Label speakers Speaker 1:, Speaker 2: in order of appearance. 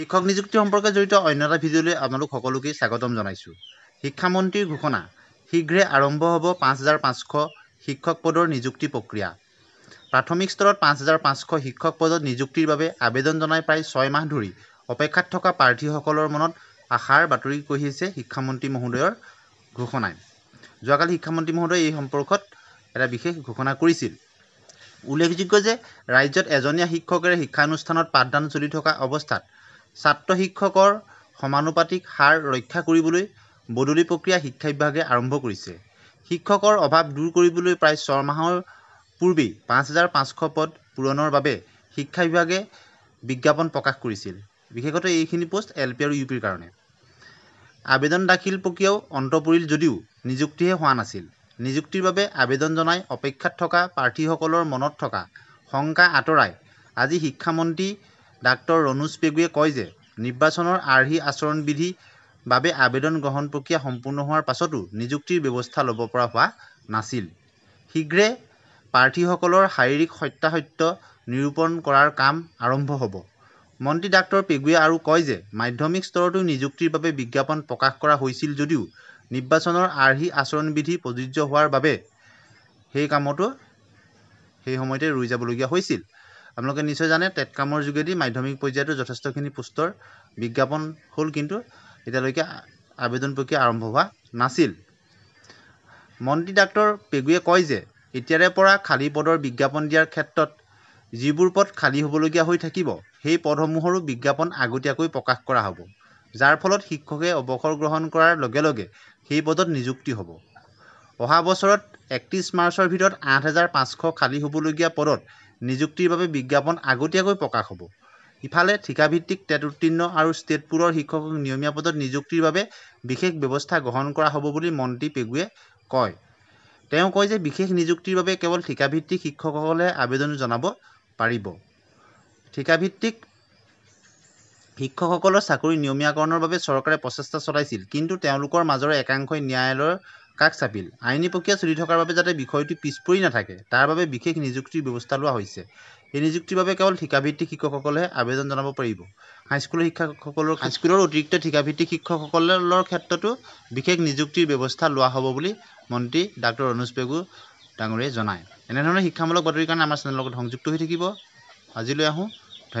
Speaker 1: শিক্ষক নিযুক্তি সম্পর্কে জড়িত অন্য এটা লৈ আপোনালোক সকলোকে স্বাগতম জানাইছো শিক্ষামন্ত্রীর ঘোষণা শীঘ্রে আরম্ভ হব পাঁচ হাজার পাঁচশ শিক্ষক পদর নিযুক্তি প্রক্রিয়া প্রাথমিক স্তরত পাঁচ হাজার পাঁচশ শিক্ষক পদত নিযুক্তির আবেদন জনাই প্রায় ছয় মাস ধরে অপেক্ষাত থাকা প্রার্থী সকলের মনত আশার বাতরি কহিছে শিক্ষামন্ত্রী মহোদয়ের ঘোষণায় যাকালি শিক্ষামন্ত্রী মহোদয় এই সম্পর্কত এটা বিশেষ ঘোষণা করেছিল উল্লেখযোগ্য যে রাজ্যত এজনীয়া শিক্ষকের শিক্ষানুষ্ঠানত পাঠদান চলি থকা অবস্থাত ছাত্ৰ শিক্ষকৰ সমানুপাতিক হাৰ ৰক্ষা কৰিবলৈ বদলি প্ৰক্ৰিয়া শিক্ষা বিভাগে আৰম্ভ কৰিছে শিক্ষকৰ অভাৱ দূৰ কৰিবলৈ প্ৰায় ছমাহৰ পূৰ্বেই পাঁচ হাজাৰ পাঁচশ পদ পূৰণৰ বাবে শিক্ষা বিভাগে বিজ্ঞাপন প্ৰকাশ কৰিছিল বিশেষত এইখিনি পোষ্ট এল পি আৰু ইউ পিৰ কাৰণে আবেদন দাখিল প্ৰক্ৰিয়াও অন্ত পৰিল যদিও নিযুক্তিহে হোৱা নাছিল নিযুক্তিৰ বাবে আবেদন জনাই অপেক্ষাত থকা প্ৰাৰ্থীসকলৰ মনত থকা শংকা আঁতৰাই আজি শিক্ষামন্ত্ৰী ডাক্তৰ ৰনোজ পেগুৱে কয় যে নিৰ্বাচনৰ আৰ্হি আচৰণবিধি বাবে আবেদন গ্ৰহণ প্ৰক্ৰিয়া সম্পূৰ্ণ হোৱাৰ পাছতো নিযুক্তিৰ ব্যৱস্থা ল'ব পৰা হোৱা নাছিল শীঘ্ৰে প্ৰাৰ্থীসকলৰ শাৰীৰিক সত্যাসত্য নিৰূপণ কৰাৰ কাম আৰম্ভ হ'ব মন্ত্ৰী ডাক্তৰ পেগুৱে আৰু কয় যে মাধ্যমিক স্তৰতো নিযুক্তিৰ বাবে বিজ্ঞাপন প্ৰকাশ কৰা হৈছিল যদিও নিৰ্বাচনৰ আৰ্হি আচৰণবিধি প্ৰযোজ্য হোৱাৰ বাবে সেই কামতো সেই সময়তে ৰৈ যাবলগীয়া হৈছিল আপোনালোকে নিশ্চয় জানে টেটকামৰ যোগেদি মাধ্যমিক পৰ্যায়টো যথেষ্টখিনি পুষ্টৰ বিজ্ঞাপন হ'ল কিন্তু এতিয়ালৈকে আবেদন প্ৰক্ৰিয়া আৰম্ভ হোৱা নাছিল মন্ত্ৰী ডাক্তৰ পেগুৱে কয় যে এতিয়াৰে পৰা খালী পদৰ বিজ্ঞাপন দিয়াৰ ক্ষেত্ৰত যিবোৰ পদ খালী হ'বলগীয়া হৈ থাকিব সেই পদসমূহৰো বিজ্ঞাপন আগতীয়াকৈ প্ৰকাশ কৰা হ'ব যাৰ ফলত শিক্ষকে অৱসৰ গ্ৰহণ কৰাৰ লগে লগে সেই পদত নিযুক্তি হ'ব অহা বছৰত একত্ৰিছ মাৰ্চৰ ভিতৰত আঠ হাজাৰ পাঁচশ খালী হ'বলগীয়া পদত নিযুক্তিৰ বাবে বিজ্ঞাপন আগতীয়াকৈ প্ৰকাশ হ'ব ইফালে ঠিকাভিত্তিক টেট উত্তীৰ্ণ আৰু ষ্টেটপুৰৰ শিক্ষকক নিয়মীয়া পদত নিযুক্তিৰ বাবে বিশেষ ব্যৱস্থা গ্ৰহণ কৰা হ'ব বুলি মন্ত্ৰী পেগুৱে কয় তেওঁ কয় যে বিশেষ নিযুক্তিৰ বাবে কেৱল ঠিকাভিত্তিক শিক্ষকসকলে আবেদন জনাব পাৰিব ঠিকাভিত্তিক শিক্ষকসকলৰ চাকৰি নিয়মীয়াকৰণৰ বাবে চৰকাৰে প্ৰচেষ্টা চলাইছিল কিন্তু তেওঁলোকৰ মাজৰে একাংশই ন্যায়ালয়ৰ কাক চাপিল আইনী প্ৰক্ৰিয়া চলি থকাৰ বাবে যাতে বিষয়টো পিছ পৰি নাথাকে তাৰ বাবে বিশেষ নিযুক্তিৰ ব্যৱস্থা লোৱা হৈছে এই নিযুক্তিৰ বাবে কেৱল ঠিকাভিত্তিক শিক্ষকসকলেহে আবেদন জনাব পাৰিব হাইস্কুলৰ শিক্ষকসকলৰ হাইস্কুলৰ অতিৰিক্ত ঠিকাভিত্তিক শিক্ষকসকলৰ ক্ষেত্ৰতো বিশেষ নিযুক্তিৰ ব্যৱস্থা লোৱা হ'ব বুলি মন্ত্ৰী ডাক্তৰ অনুজ পেগু ডাঙৰীয়াই জনায় এনেধৰণৰ শিক্ষামূলক বাতৰিৰ কাৰণে আমাৰ চেনেলৰ লগত সংযুক্ত হৈ থাকিব আজিলৈ আহোঁ